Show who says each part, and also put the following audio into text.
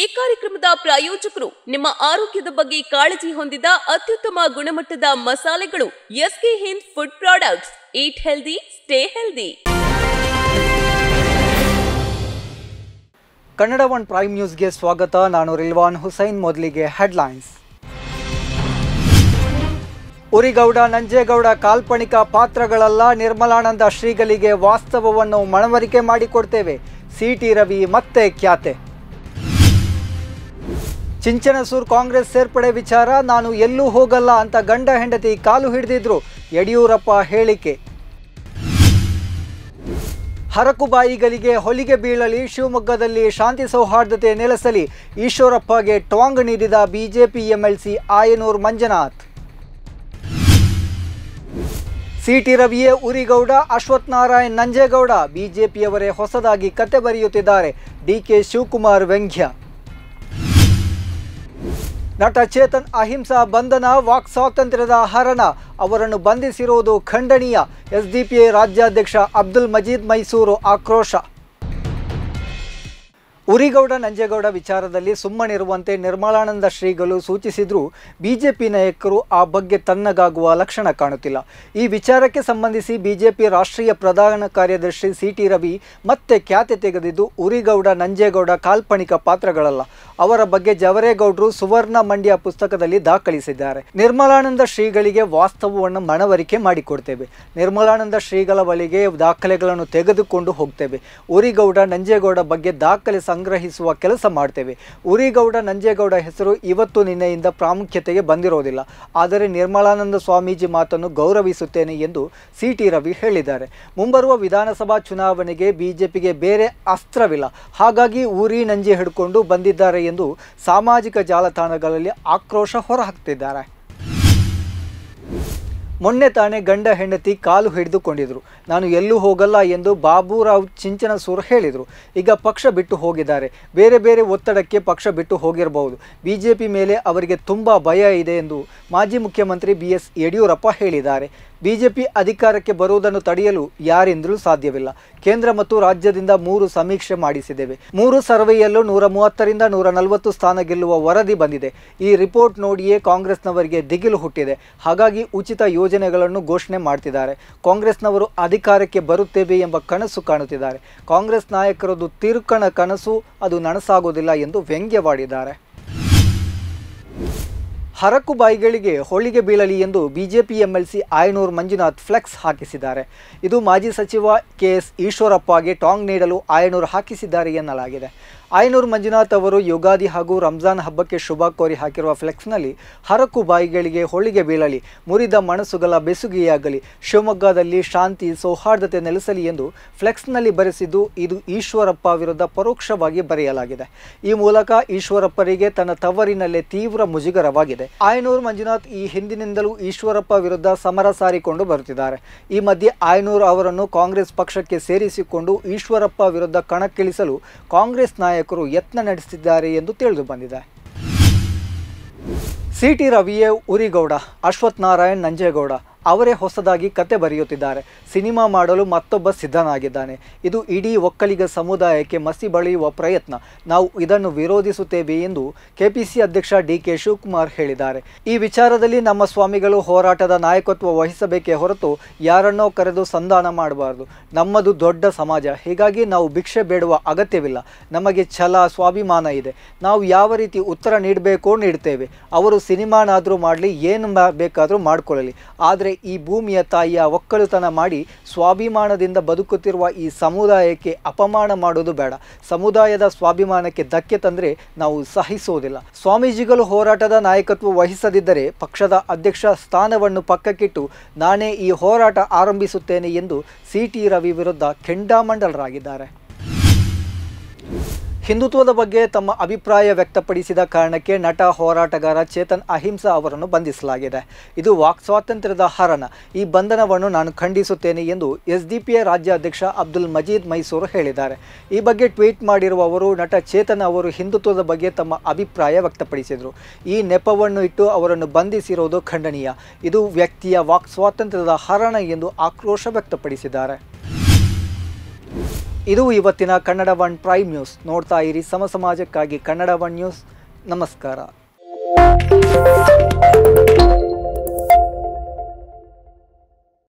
Speaker 1: ಈ ಕಾರ್ಯಕ್ರಮದ ಪ್ರಾಯೋಜಕರು ನಿಮ್ಮ ಆರೋಗ್ಯದ ಬಗ್ಗೆ ಕಾಳಜಿ ಹೊಂದಿದ ಅತ್ಯುತ್ತಮ ಗುಣಮಟ್ಟದ ಮಸಾಲೆಗಳು SK Hind food products eat healthy stay healthy Kannada one prime ನ್ಯೂಸ್ಗೆ ಸ್ವಾಗತ ನಾನು ರಿಲ್ವಾನ್ ಹುಸೈನ್ ಮೊದಲಿಗೆ ಹೆಡ್ಲೈನ್ಸ್ ಉರಿಗೌಡ ನಂಜೇಗೌಡ ಕಾಲ್ಪನಿಕ ಪಾತ್ರಗಳಲ್ಲ ನಿರ್ಮಲಾನಂದ ಶ್ರೀಗಳಿಗೆ ವಾಸ್ತವವನ್ನು ಮನವರಿಕೆ ಮಾಡಿಕೊಡ್ತೇವೆ ಸಿಟಿ ರವಿ ಮತ್ತೆ ಖ್ಯಾತೆ ಚಿಂಚನಸೂರು ಕಾಂಗ್ರೆಸ್ ಸೇರ್ಪಡೆ ವಿಚಾರ ನಾನು ಎಲ್ಲೂ ಹೋಗಲ್ಲ ಅಂತ ಗಂಡ ಹೆಂಡತಿ ಕಾಲು ಹಿಡಿದಿದ್ರು ಯಡಿಯೂರಪ್ಪ ಹೇಳಿಕೆ ಹರಕುಬಾಯಿಗಳಿಗೆ ಹೊಲಿಗೆ ಬೀಳಲಿ ಶಿವಮೊಗ್ಗದಲ್ಲಿ ಶಾಂತಿ ಸೌಹಾರ್ದತೆ ನೆಲೆಸಲಿ ಈಶ್ವರಪ್ಪಗೆ ಟಾಂಗ್ ನೀಡಿದ BJP MLC Ayanur Manjunath CT ರವಿಯೇ ಉರಿಗೌಡ ಅಶ್ವಥ್ ನಾರಾಯಣ್ ನಂಜೇಗೌಡ ಬಿಜೆಪಿಯವರೇ ಹೊಸದಾಗಿ ಕತೆ ಬರೆಯುತ್ತಿದ್ದಾರೆ ಡಿಕೆ ಶಿವಕುಮಾರ್ ವ್ಯಂಗ್ಯ ನಟ ಚೇತನ್ ಅಹಿಂಸಾ ಬಂಧನ ವಾಕ್ ಸ್ವಾತಂತ್ರ್ಯದ ಹರಣ ಅವರನ್ನು ಬಂಧಿಸಿರುವುದು ಖಂಡನೀಯ ಎಸ್ಡಿಪಿಐ ರಾಜ್ಯಾಧ್ಯಕ್ಷ ಅಬ್ದುಲ್ ಮಜೀದ್ ಮೈಸೂರು ಆಕ್ರೋಶ ಉರಿಗೌಡ ನಂಜೇಗೌಡ ವಿಚಾರದಲ್ಲಿ ಸುಮ್ಮನಿರುವಂತೆ ನಿರ್ಮಲಾನಂದ ಶ್ರೀಗಳು ಸೂಚಿಸಿದರೂ ಬಿಜೆಪಿ ನಾಯಕರು ಆ ಬಗ್ಗೆ ತನ್ನಗಾಗುವ ಲಕ್ಷಣ ಕಾಣುತ್ತಿಲ್ಲ ಈ ವಿಚಾರಕ್ಕೆ ಸಂಬಂಧಿಸಿ ಬಿಜೆಪಿ ರಾಷ್ಟ್ರೀಯ ಪ್ರಧಾನ ಕಾರ್ಯದರ್ಶಿ ಸಿ ಟಿ ರವಿ ಮತ್ತೆ ಖ್ಯಾತೆ ತೆಗೆದಿದ್ದು ಉರಿಗೌಡ ನಂಜೇಗೌಡ ಕಾಲ್ಪನಿಕ ಪಾತ್ರಗಳಲ್ಲ ಅವರ ಬಗ್ಗೆ ಜವರೇಗೌಡರು ಸುವರ್ಣ ಮಂಡ್ಯ ಪುಸ್ತಕದಲ್ಲಿ ದಾಖಲಿಸಿದ್ದಾರೆ ನಿರ್ಮಲಾನಂದ ಶ್ರೀಗಳಿಗೆ ವಾಸ್ತವವನ್ನು ಮನವರಿಕೆ ಮಾಡಿಕೊಡ್ತೇವೆ ನಿರ್ಮಲಾನಂದ ಶ್ರೀಗಳ ಬಳಿಗೆ ದಾಖಲೆಗಳನ್ನು ತೆಗೆದುಕೊಂಡು ಹೋಗ್ತೇವೆ ಉರಿಗೌಡ ನಂಜೇಗೌಡ ಬಗ್ಗೆ ದಾಖಲೆ ಸಂಗ್ರಹಿಸುವ ಕೆಲಸ ಮಾಡ್ತೇವೆ ಉರಿಗೌಡ ನಂಜೇಗೌಡ ಹೆಸರು ಇವತ್ತು ನಿನ್ನೆಯಿಂದ ಪ್ರಾಮುಖ್ಯತೆಗೆ ಬಂದಿರೋದಿಲ್ಲ ಆದರೆ ನಿರ್ಮಲಾನಂದ ಸ್ವಾಮೀಜಿ ಮಾತನ್ನು ಗೌರವಿಸುತ್ತೇನೆ ಎಂದು ಸಿ ಟಿ ರವಿ ಹೇಳಿದ್ದಾರೆ ಮುಂಬರುವ ವಿಧಾನಸಭಾ ಚುನಾವಣೆಗೆ ಬಿಜೆಪಿಗೆ ಬೇರೆ ಅಸ್ತ್ರವಿಲ್ಲ ಹಾಗಾಗಿ ಊರಿ ನಂಜಿ ಹಿಡ್ಕೊಂಡು ಬಂದಿದ್ದಾರೆ ಎಂದು ಸಾಮಾಜಿಕ ಜಾಲತಾಣಗಳಲ್ಲಿ ಆಕ್ರೋಶ ಹೊರಹಾಕ್ತಿದ್ದಾರೆ ಮೊನ್ನೆ ತಾನೇ ಗಂಡ ಹೆಂಡತಿ ಕಾಲು ಹಿಡಿದುಕೊಂಡಿದ್ರು ನಾನು ಎಲ್ಲೂ ಹೋಗಲ್ಲ ಎಂದು ಬಾಬುರಾವ್ ಚಿಂಚನಸೂರು ಹೇಳಿದರು ಈಗ ಪಕ್ಷ ಬಿಟ್ಟು ಹೋಗಿದ್ದಾರೆ ಬೇರೆ ಬೇರೆ ಒತ್ತಡಕ್ಕೆ ಪಕ್ಷ ಬಿಟ್ಟು ಹೋಗಿರಬಹುದು ಬಿಜೆಪಿ ಮೇಲೆ ಅವರಿಗೆ ತುಂಬ ಭಯ ಇದೆ ಎಂದು ಮಾಜಿ ಮುಖ್ಯಮಂತ್ರಿ ಬಿ ಎಸ್ ಯಡಿಯೂರಪ್ಪ ಹೇಳಿದ್ದಾರೆ ಬಿಜೆಪಿ ಅಧಿಕಾರಕ್ಕೆ ಬರುವುದನ್ನು ತಡೆಯಲು ಯಾರಿಂದಲೂ ಸಾಧ್ಯವಿಲ್ಲ ಕೇಂದ್ರ ಮತ್ತು ರಾಜ್ಯದಿಂದ ಮೂರು ಸಮೀಕ್ಷೆ ಮಾಡಿಸಿದ್ದೇವೆ ಮೂರು ಸರ್ವೆಯಲ್ಲೂ ನೂರ ಮೂವತ್ತರಿಂದ ನೂರ ನಲವತ್ತು ಸ್ಥಾನ ಗೆಲ್ಲುವ ವರದಿ ಬಂದಿದೆ ಈ ರಿಪೋರ್ಟ್ ನೋಡಿಯೇ ಕಾಂಗ್ರೆಸ್ನವರಿಗೆ ದಿಗಿಲು ಹುಟ್ಟಿದೆ ಹಾಗಾಗಿ ಉಚಿತ ಯೋಜನೆಗಳನ್ನು ಘೋಷಣೆ ಮಾಡ್ತಿದ್ದಾರೆ ಕಾಂಗ್ರೆಸ್ನವರು ಅಧಿಕಾರಕ್ಕೆ ಬರುತ್ತೇವೆ ಎಂಬ ಕನಸು ಕಾಣುತ್ತಿದ್ದಾರೆ ಕಾಂಗ್ರೆಸ್ ನಾಯಕರದ್ದು ತಿರುಕಣ ಕನಸು ಅದು ನನಸಾಗೋದಿಲ್ಲ ಎಂದು ವ್ಯಂಗ್ಯವಾಡಿದ್ದಾರೆ ಹರಕು ಬಾಯಿಗಳಿಗೆ ಹೋಳಿಗೆ ಬೀಳಲಿ ಎಂದು BJP MLC Ayanur Manjunath flex ಹಾಕಿಸಿದ್ದಾರೆ ಇದು ಮಾಜಿ ಸಚಿವ ಕೆಎಸ್ ಈಶ್ವರಪ್ಪಗೆ ಟಾಂಗ್ ನೀಡಲು ಆಯನೂರು ಹಾಕಿಸಿದ್ದಾರೆ ಎನ್ನಲಾಗಿದೆ ಐನೂರು ಮಂಜುನಾಥ್ ಅವರು ಯುಗಾದಿ ಹಾಗೂ ರಂಜಾನ್ ಹಬ್ಬಕ್ಕೆ ಶುಭ ಕೋರಿ ಹಾಕಿರುವ ಫ್ಲೆಕ್ಸ್ನಲ್ಲಿ ಹರಕು ಬಾಯಿಗಳಿಗೆ ಹೋಳಿಗೆ ಬೀಳಲಿ ಮುರಿದ ಮನಸ್ಸುಗಳ ಬೆಸುಗೆಯಾಗಲಿ ಶಿವಮೊಗ್ಗದಲ್ಲಿ ಶಾಂತಿ ಸೌಹಾರ್ದತೆ ನೆಲೆಸಲಿ ಎಂದು ಫ್ಲೆಕ್ಸ್ನಲ್ಲಿ ಬರೆಸಿದ್ದು ಇದು ಈಶ್ವರಪ್ಪ ವಿರುದ್ಧ ಪರೋಕ್ಷವಾಗಿ ಬರೆಯಲಾಗಿದೆ ಈ ಮೂಲಕ ಈಶ್ವರಪ್ಪರಿಗೆ ತನ್ನ ತವರಿನಲ್ಲೇ ತೀವ್ರ ಮುಜುಗರವಾಗಿದೆ ಆಯನೂರು ಮಂಜುನಾಥ್ ಈ ಹಿಂದಿನಿಂದಲೂ ಈಶ್ವರಪ್ಪ ವಿರುದ್ಧ ಸಮರ ಸಾರಿಕೊಂಡು ಬರುತ್ತಿದ್ದಾರೆ ಈ ಮಧ್ಯೆ ಆಯನೂರು ಅವರನ್ನು ಕಾಂಗ್ರೆಸ್ ಪಕ್ಷಕ್ಕೆ ಸೇರಿಸಿಕೊಂಡು ಈಶ್ವರಪ್ಪ ವಿರುದ್ಧ ಕಣಕ್ಕಿಳಿಸಲು ಕಾಂಗ್ರೆಸ್ ನಾಯಕ ನಾಯಕರು ಯತ್ನ ನಡೆಸಿದ್ದಾರೆ ಎಂದು ತಿಳಿದು ಬಂದಿದೆ ಸಿಟಿ ರವಿಯೇ ಉರಿಗೌಡ ಅಶ್ವಥ್ ನಾರಾಯಣ್ ನಂಜೇಗೌಡ ಅವರೇ ಹೊಸದಾಗಿ ಕತೆ ಬರೆಯುತ್ತಿದ್ದಾರೆ ಸಿನಿಮಾ ಮಾಡಲು ಮತ್ತೊಬ್ಬ ಸಿದ್ಧನಾಗಿದ್ದಾನೆ ಇದು ಇಡೀ ಒಕ್ಕಲಿಗ ಸಮುದಾಯಕ್ಕೆ ಮಸಿ ಬಳಿಯುವ ಪ್ರಯತ್ನ ನಾವು ಇದನ್ನು ವಿರೋಧಿಸುತ್ತೇವೆ ಎಂದು ಕೆಪಿಸಿ ಅಧ್ಯಕ್ಷ ಡಿ ಕೆ ಶಿವಕುಮಾರ್ ಹೇಳಿದ್ದಾರೆ ಈ ವಿಚಾರದಲ್ಲಿ ನಮ್ಮ ಸ್ವಾಮಿಗಳು ಹೋರಾಟದ ನಾಯಕತ್ವ ವಹಿಸಬೇಕೇ ಹೊರತು ಯಾರನ್ನೋ ಕರೆದು ಸಂಧಾನ ಮಾಡಬಾರದು ನಮ್ಮದು ದೊಡ್ಡ ಸಮಾಜ ಹೀಗಾಗಿ ನಾವು ಭಿಕ್ಷೆ ಬೇಡುವ ಅಗತ್ಯವಿಲ್ಲ ನಮಗೆ ಛಲ ಸ್ವಾಭಿಮಾನ ಇದೆ ನಾವು ಯಾವ ರೀತಿ ಉತ್ತರ ನೀಡಬೇಕೋ ನೀಡುತ್ತೇವೆ ಅವರು ಸಿನಿಮಾನಾದರೂ ಮಾಡಲಿ ಏನು ಬೇಕಾದರೂ ಮಾಡಿಕೊಳ್ಳಲಿ ಆದರೆ ಈ ಭೂಮಿಯ ತಾಯಿಯ ಒಕ್ಕಲುತನ ಮಾಡಿ ಸ್ವಾಭಿಮಾನದಿಂದ ಬದುಕುತ್ತಿರುವ ಈ ಸಮುದಾಯಕ್ಕೆ ಅಪಮಾನ ಮಾಡೋದು ಬೇಡ ಸಮುದಾಯದ ಸ್ವಾಭಿಮಾನಕ್ಕೆ ಧಕ್ಕೆ ತಂದರೆ ನಾವು ಸಹಿಸೋದಿಲ್ಲ ಸ್ವಾಮೀಜಿಗಳು ಹೋರಾಟದ ನಾಯಕತ್ವ ವಹಿಸದಿದ್ದರೆ ಪಕ್ಷದ ಅಧ್ಯಕ್ಷ ಸ್ಥಾನವನ್ನು ಪಕ್ಕಕ್ಕಿಟ್ಟು ನಾನೇ ಈ ಹೋರಾಟ ಆರಂಭಿಸುತ್ತೇನೆ ಎಂದು ಸಿ ರವಿ ವಿರುದ್ಧ ಕೆಂಡಾಮಂಡಲರಾಗಿದ್ದಾರೆ ಹಿಂದುತ್ವದ ಬಗ್ಗೆ ತಮ್ಮ ಅಭಿಪ್ರಾಯ ವ್ಯಕ್ತಪಡಿಸಿದ ಕಾರಣಕ್ಕೆ ನಟ ಹೋರಾಟಗಾರ ಚೇತನ್ ಅಹಿಂಸಾ ಅವರನ್ನು ಬಂಧಿಸಲಾಗಿದೆ ಇದು ವಾಕ್ ಸ್ವಾತಂತ್ರ್ಯದ ಹರಣ ಈ ಬಂಧನವನ್ನು ನಾನು ಖಂಡಿಸುತ್ತೇನೆ ಎಂದು ಎಸ್ಡಿಪಿಐ ರಾಜ್ಯಾಧ್ಯಕ್ಷ ಅಬ್ದುಲ್ ಮಜೀದ್ ಮೈಸೂರು ಹೇಳಿದ್ದಾರೆ ಈ ಬಗ್ಗೆ ಟ್ವೀಟ್ ಮಾಡಿರುವ ಅವರು ನಟ ಚೇತನ್ ಅವರು ಹಿಂದುತ್ವದ ಬಗ್ಗೆ ತಮ್ಮ ಅಭಿಪ್ರಾಯ ವ್ಯಕ್ತಪಡಿಸಿದರು ಈ ನೆಪವನ್ನು ಇಟ್ಟು ಅವರನ್ನು ಬಂಧಿಸಿರುವುದು ಖಂಡನೀಯ ಇದು ವ್ಯಕ್ತಿಯ ವಾಕ್ ಸ್ವಾತಂತ್ರ್ಯದ ಹರಣ ಎಂದು ಆಕ್ರೋಶ ವ್ಯಕ್ತಪಡಿಸಿದ್ದಾರೆ ಇದು ಇವತ್ತಿನ ಕನ್ನಡ ಒನ್ ಪ್ರೈಮ್ ನ್ಯೂಸ್ ನೋಡ್ತಾ ಇರಿ ಸಮ ಸಮಾಜಕ್ಕಾಗಿ ಕನ್ನಡ ಒನ್ ನ್ಯೂಸ್ ನಮಸ್ಕಾರ